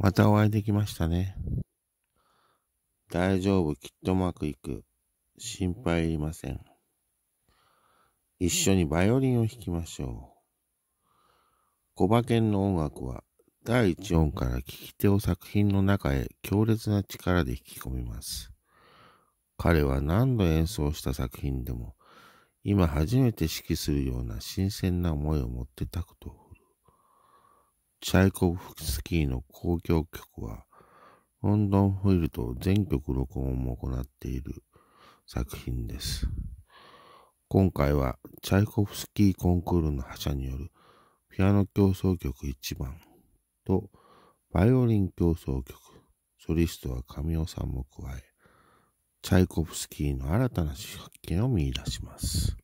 またお会いできましたね。大丈夫、きっとうまくいく。心配いりません。一緒にバイオリンを弾きましょう。小馬犬の音楽は第一音から聞き手を作品の中へ強烈な力で引き込みます。彼は何度演奏した作品でも今初めて指揮するような新鮮な思いを持ってたことチャイコフスキーの交響曲は、ロンドンフィルと全曲録音も行っている作品です。今回は、チャイコフスキーコンクールの覇者によるピアノ競争曲1番と、バイオリン競争曲、ソリストは神尾さんも加え、チャイコフスキーの新たな発見を見出します。